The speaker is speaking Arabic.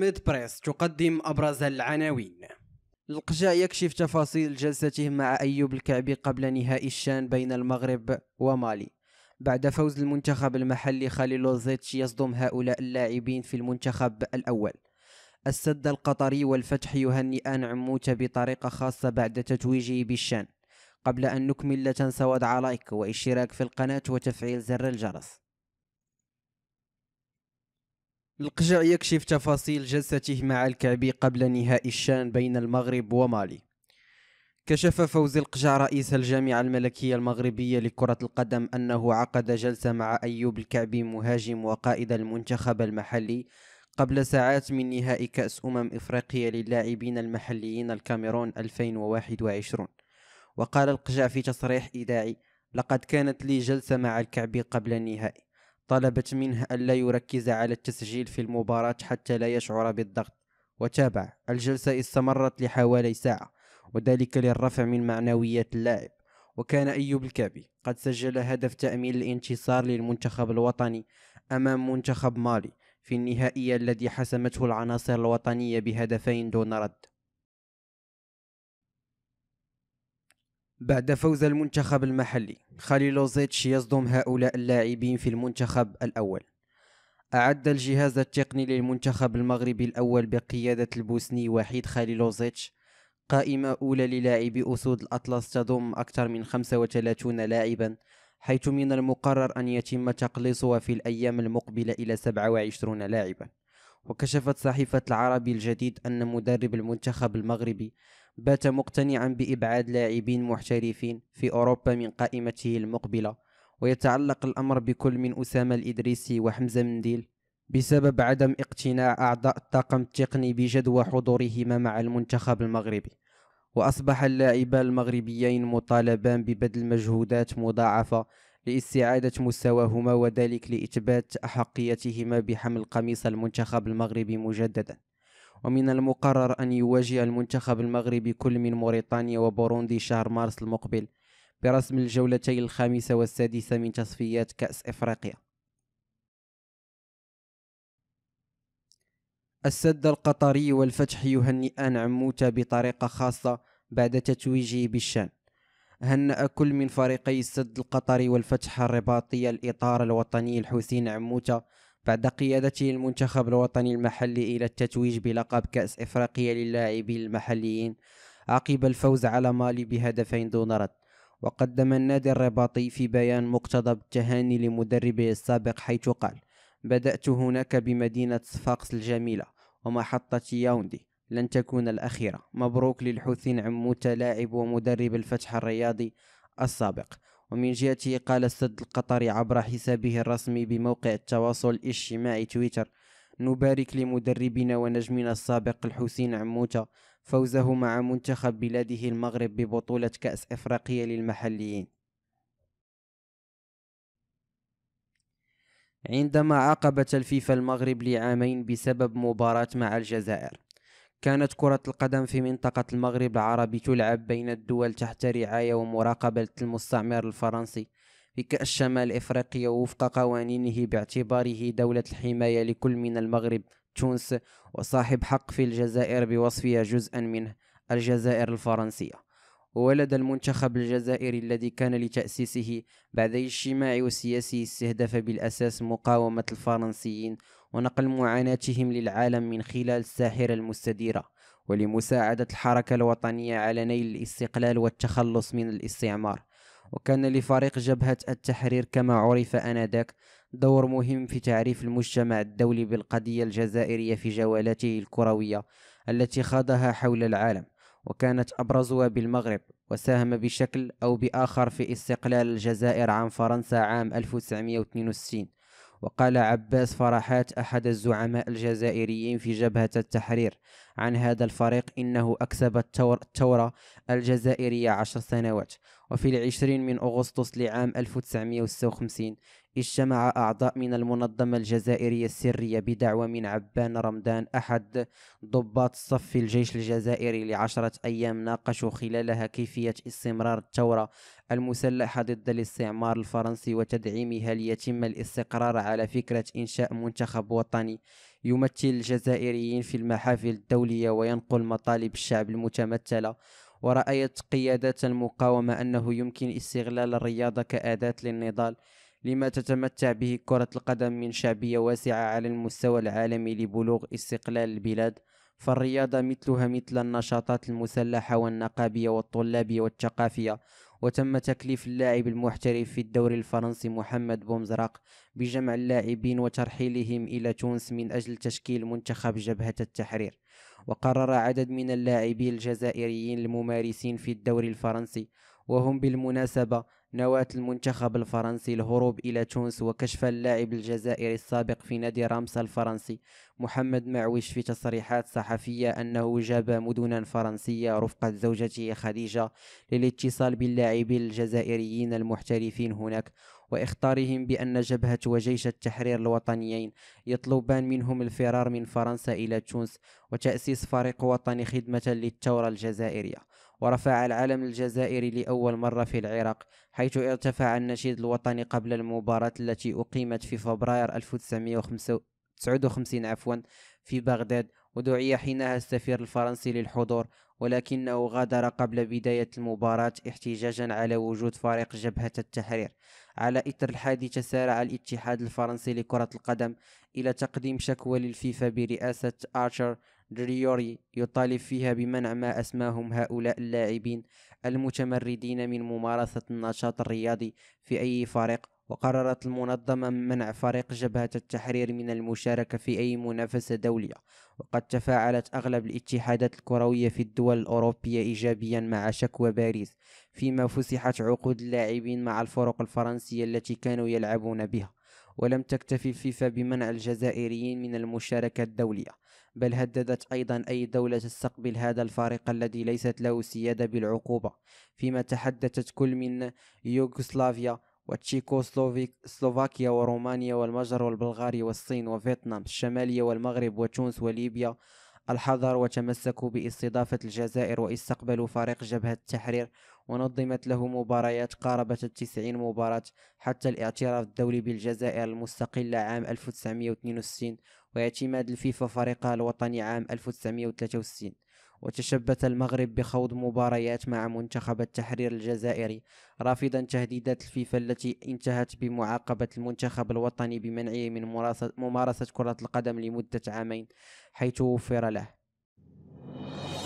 ميد بريس تقدم أبرز العناوين القجاء يكشف تفاصيل جلسته مع أيوب الكعبي قبل نهائي الشان بين المغرب ومالي بعد فوز المنتخب المحلي خالي لوزيتش يصدم هؤلاء اللاعبين في المنتخب الأول السد القطري والفتح يهنئان عموت بطريقة خاصة بعد تتويجه بالشان قبل أن نكمل لا تنسى وضع لايك واشتراك في القناة وتفعيل زر الجرس القجع يكشف تفاصيل جلسته مع الكعبي قبل نهائي الشان بين المغرب ومالي كشف فوز القجع رئيس الجامعة الملكية المغربية لكرة القدم أنه عقد جلسة مع أيوب الكعبي مهاجم وقائد المنتخب المحلي قبل ساعات من نهائي كأس أمم إفريقيا للاعبين المحليين الكاميرون 2021 وقال القجع في تصريح إذاعي لقد كانت لي جلسة مع الكعبي قبل النهائي طلبت منه ألا يركز على التسجيل في المباراة حتى لا يشعر بالضغط وتابع الجلسة استمرت لحوالي ساعة وذلك للرفع من معنويات اللاعب وكان أيوب الكعبي قد سجل هدف تأمين الانتصار للمنتخب الوطني أمام منتخب مالي في النهائية الذي حسمته العناصر الوطنية بهدفين دون رد بعد فوز المنتخب المحلي خليلوزيتش يصدم هؤلاء اللاعبين في المنتخب الأول أعد الجهاز التقني للمنتخب المغربي الأول بقيادة البوسني وحيد خليلوزيتش قائمة أولى للاعبي أسود الأطلس تضم أكثر من 35 لاعبا حيث من المقرر أن يتم تقليصها في الأيام المقبلة إلى 27 لاعبا وكشفت صحيفة العربي الجديد أن مدرب المنتخب المغربي بات مقتنعا بإبعاد لاعبين محترفين في أوروبا من قائمته المقبلة ويتعلق الأمر بكل من أسامة الإدريسي وحمزة منديل بسبب عدم اقتناع أعضاء الطاقم التقني بجدوى حضورهما مع المنتخب المغربي وأصبح اللاعبان المغربيين مطالبان ببذل مجهودات مضاعفة لاستعادة مستواهما وذلك لإثبات أحقيتهما بحمل قميص المنتخب المغربي مجددا ومن المقرر أن يواجه المنتخب المغربي كل من موريتانيا وبوروندي شهر مارس المقبل برسم الجولتين الخامسة والسادسة من تصفيات كأس إفريقيا السد القطري والفتح يهنئان عموتة بطريقة خاصة بعد تتويجه بالشان هنأ كل من فريقي السد القطري والفتح الرباطي الإطار الوطني الحسين عموتة بعد قيادته المنتخب الوطني المحلي إلى التتويج بلقب كأس إفريقيا للاعبين المحليين عقب الفوز على مالي بهدفين دون رد وقدم النادي الرباطي في بيان مقتضب التهاني لمدربه السابق حيث قال بدأت هناك بمدينة صفاقس الجميلة ومحطة ياوندي لن تكون الأخيرة مبروك للحوثين عموت لاعب ومدرب الفتح الرياضي السابق ومن جهته قال السد القطري عبر حسابه الرسمي بموقع التواصل الاجتماعي تويتر نبارك لمدربنا ونجمنا السابق الحسين عموتة فوزه مع منتخب بلاده المغرب ببطولة كأس إفريقيا للمحليين عندما عاقبت الفيفا المغرب لعامين بسبب مباراة مع الجزائر كانت كرة القدم في منطقة المغرب العربي تلعب بين الدول تحت رعاية ومراقبة المستعمر الفرنسي في كأس شمال إفريقيا وفق قوانينه باعتباره دولة الحماية لكل من المغرب تونس وصاحب حق في الجزائر بوصفها جزءا منه الجزائر الفرنسية وولد المنتخب الجزائري الذي كان لتأسيسه بعد اجتماعي وسياسي استهدف بالأساس مقاومة الفرنسيين ونقل معاناتهم للعالم من خلال الساحرة المستديرة ولمساعدة الحركة الوطنية على نيل الاستقلال والتخلص من الاستعمار وكان لفريق جبهة التحرير كما عرف آنذاك دور مهم في تعريف المجتمع الدولي بالقضية الجزائرية في جولاته الكروية التي خاضها حول العالم وكانت أبرزها بالمغرب وساهم بشكل أو بآخر في استقلال الجزائر عن فرنسا عام 1962 وقال عباس فرحات أحد الزعماء الجزائريين في جبهة التحرير عن هذا الفريق إنه أكسب الثورة الجزائرية عشر سنوات وفي العشرين من أغسطس لعام 1956 اجتمع أعضاء من المنظمة الجزائرية السرية بدعوة من عبان رمضان أحد ضباط صف الجيش الجزائري لعشرة أيام ناقشوا خلالها كيفية استمرار الثورة المسلحة ضد الاستعمار الفرنسي وتدعيمها ليتم الاستقرار على فكرة إنشاء منتخب وطني يمثل الجزائريين في المحافل الدولية وينقل مطالب الشعب المتمثلة ورأيت قيادات المقاومة أنه يمكن استغلال الرياضة كأداة للنضال لما تتمتع به كرة القدم من شعبية واسعة على المستوى العالمي لبلوغ استقلال البلاد فالرياضة مثلها مثل النشاطات المسلحة والنقابية والطلابية والثقافية وتم تكليف اللاعب المحترف في الدوري الفرنسي محمد بومزراق بجمع اللاعبين وترحيلهم إلى تونس من أجل تشكيل منتخب جبهة التحرير وقرر عدد من اللاعبين الجزائريين الممارسين في الدوري الفرنسي وهم بالمناسبة نواة المنتخب الفرنسي الهروب إلى تونس وكشف اللاعب الجزائري السابق في نادي رامسا الفرنسي محمد معوش في تصريحات صحفية أنه جاب مدنا فرنسية رفقة زوجته خديجة للاتصال باللاعبين الجزائريين المحترفين هناك وإخطارهم بأن جبهة وجيش التحرير الوطنيين يطلبان منهم الفرار من فرنسا إلى تونس وتأسيس فريق وطني خدمة للثورة الجزائرية ورفع العلم الجزائري لأول مرة في العراق حيث ارتفع النشيد الوطني قبل المباراة التي أقيمت في فبراير 1959 عفوا في بغداد ودعي حينها السفير الفرنسي للحضور ولكنه غادر قبل بداية المباراة احتجاجا على وجود فريق جبهة التحرير على إثر الحادثة سارع الاتحاد الفرنسي لكرة القدم إلى تقديم شكوى للفيفا برئاسة آرشر جريوري يطالب فيها بمنع ما أسماهم هؤلاء اللاعبين المتمردين من ممارسة النشاط الرياضي في أي فريق وقررت المنظمة منع فريق جبهة التحرير من المشاركة في أي منافسة دولية وقد تفاعلت أغلب الاتحادات الكروية في الدول الأوروبية إيجابيا مع شكوى باريس فيما فسحت عقود اللاعبين مع الفرق الفرنسية التي كانوا يلعبون بها ولم تكتفي الفيفا بمنع الجزائريين من المشاركة الدولية بل هددت أيضا أي دولة تستقبل هذا الفريق الذي ليست له سيادة بالعقوبة فيما تحدثت كل من يوغوسلافيا وتشيكوسلوفاكيا ورومانيا والمجر والبلغاريا والصين وفيتنام الشمالية والمغرب وتونس وليبيا الحذر وتمسكوا باستضافة الجزائر واستقبلوا فريق جبهة التحرير ونظمت له مباريات قاربت التسعين مباراة حتى الاعتراف الدولي بالجزائر المستقلة عام 1962 واعتماد الفيفا فريقها الوطني عام 1963 وتشبث المغرب بخوض مباريات مع منتخب التحرير الجزائري رافضا تهديدات الفيفا التي انتهت بمعاقبة المنتخب الوطني بمنعه من ممارسة كرة القدم لمدة عامين حيث وفر له